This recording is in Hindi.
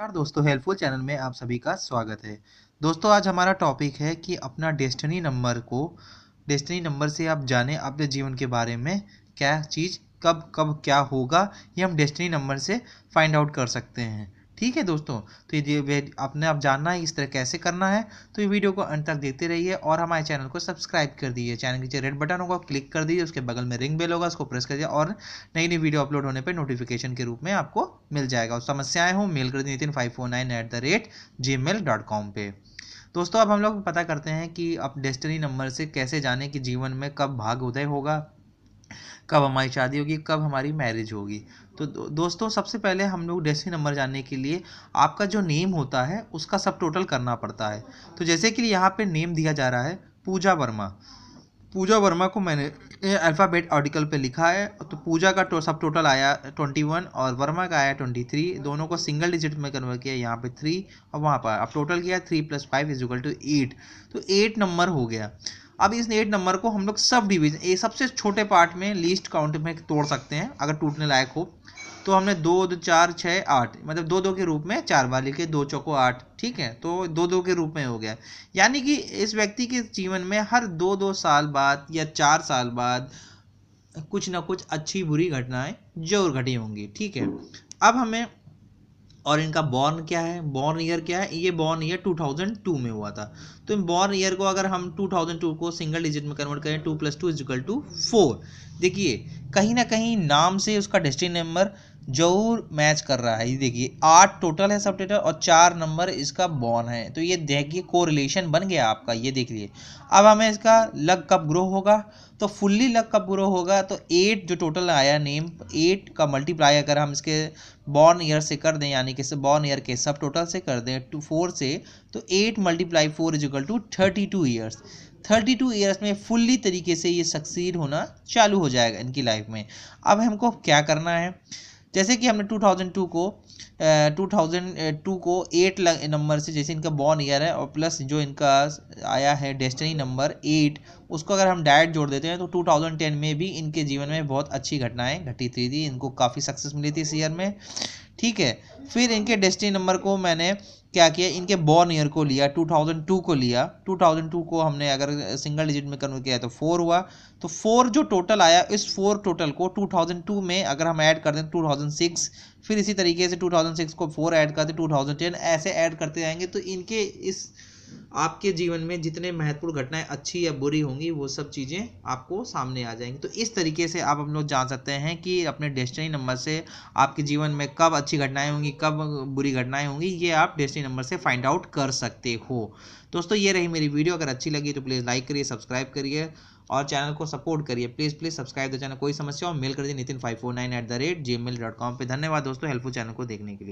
नमस्कार दोस्तों हेल्पफुल चैनल में आप सभी का स्वागत है दोस्तों आज हमारा टॉपिक है कि अपना डेस्टिनी नंबर को डेस्टिनी नंबर से आप जाने अपने जीवन के बारे में क्या चीज़ कब कब क्या होगा ये हम डेस्टिनी नंबर से फाइंड आउट कर सकते हैं ठीक है दोस्तों तो यदि आपने आप जानना है इस तरह कैसे करना है तो ये वीडियो को अंत तक देखते रहिए और हमारे चैनल को सब्सक्राइब कर दीजिए चैनल के रेड बटन होगा क्लिक कर दीजिए उसके बगल में रिंग बेल होगा उसको प्रेस कर दिए और नई नई वीडियो अपलोड होने पर नोटिफिकेशन के रूप में आपको मिल जाएगा और समस्याएं हो मेल कर दी Nitin five four nine the rate Gmail dot com पर दोस्तों अब हम लोग पता करते हैं कि अब डेस्टिनी नंबर से कैसे जाने कि जीवन में कब भाग उदय होगा कब हमारी शादी होगी कब हमारी मैरिज होगी तो दोस्तों सबसे पहले हम लोग डेसिमल नंबर जानने के लिए आपका जो नेम होता है उसका सब टोटल करना पड़ता है तो जैसे कि यहाँ पे नेम दिया जा रहा है पूजा वर्मा पूजा वर्मा को मैंने अल्फ़ाबेट आर्टिकल पे लिखा है तो पूजा का तो, सब टोटल आया ट्वेंटी वन और वर्मा का आया ट्वेंटी थ्री दोनों को सिंगल डिजिट में कन्वर्ट किया यहाँ पे थ्री और वहाँ पर अब टोटल किया three plus five is equal to eight तो एट नंबर हो गया अब इस एट नंबर को हम लोग सब डिवीजन ये सबसे छोटे पार्ट में लीस्ट काउंट में तोड़ सकते हैं अगर टूटने लायक हो तो हमने दो दो चार छः आठ मतलब दो दो के रूप में चार बार लिखे दो चौको आठ ठीक है तो दो दो के रूप में हो गया यानी कि इस व्यक्ति के जीवन में हर दो दो साल बाद या चार साल बाद कुछ ना कुछ अच्छी बुरी घटनाएं जरूर घटी होंगी ठीक है अब हमें और इनका बॉर्न क्या है बॉर्न ईयर क्या है ये बॉर्न ईयर 2002 में हुआ था तो इन बॉर्न ईयर को अगर हम 2002 को सिंगल डिजिट में कन्वर्ट करें two plus two is equal to four देखिए कहीं ना कहीं नाम से उसका डेस्टिनी नंबर जरूर मैच कर रहा है ये देखिए आठ टोटल है सब टोटल और चार नंबर इसका बॉन है तो ये देखिए कोरिलेशन बन गया आपका ये देख लिए अब हमें इसका लग कब ग्रो होगा तो फुल्ली लग कब ग्रो होगा तो एट जो टोटल आया नेम एट का मल्टीप्लाई अगर हम इसके बॉर्न ईयर से कर दें यानी कि बॉर्न ईयर के सब टोटल से कर दें टू फोर से तो eight multiply four is equal to thirty two years thirty two years में फुल्ली तरीके से ये सक्सीड होना चालू हो जाएगा इनकी लाइफ में अब हमको क्या करना है जैसे कि हमने 2002 को uh, 2002 को एट नंबर से जैसे इनका बॉर्न ईयर है और प्लस जो इनका आया है डेस्टिनी नंबर एट उसको अगर हम डायरेक्ट जोड़ देते हैं तो 2010 में भी इनके जीवन में बहुत अच्छी घटनाएं घटी थी थी इनको काफ़ी सक्सेस मिली थी इस ईयर में ठीक है फिर इनके डेस्टिनी नंबर को मैंने क्या किया इनके बॉर्न ईयर को लिया 2002 को लिया 2002 को हमने अगर सिंगल डिजिट में कन्वर्ट किया तो फोर हुआ तो फोर जो टोटल आया इस फोर टोटल को 2002 में अगर हम ऐड कर दें 2006 फिर इसी तरीके से 2006 को फोर ऐड करते 2010 ऐसे ऐड करते जाएंगे तो इनके इस आपके जीवन में जितने महत्वपूर्ण घटनाएं अच्छी या बुरी होंगी वो सब चीज़ें आपको सामने आ जाएंगी तो इस तरीके से आप हम लोग जान सकते हैं कि अपने डेस्टिनी नंबर से आपके जीवन में कब अच्छी घटनाएं होंगी कब बुरी घटनाएं होंगी ये आप डेस्टिनी नंबर से फाइंड आउट कर सकते हो दोस्तों ये रही मेरी वीडियो अगर अच्छी लगी तो प्लीज़ लाइक करिए सब्सक्राइब करिए और चैनल को सपोर्ट करिए please please subscribe the channel कोई समस्या हो मेल कर दिए Nitin five four nine at the rate Gmail dot com पर धन्यवाद दोस्तों हेल्पफुल चैनल को देखने के लिए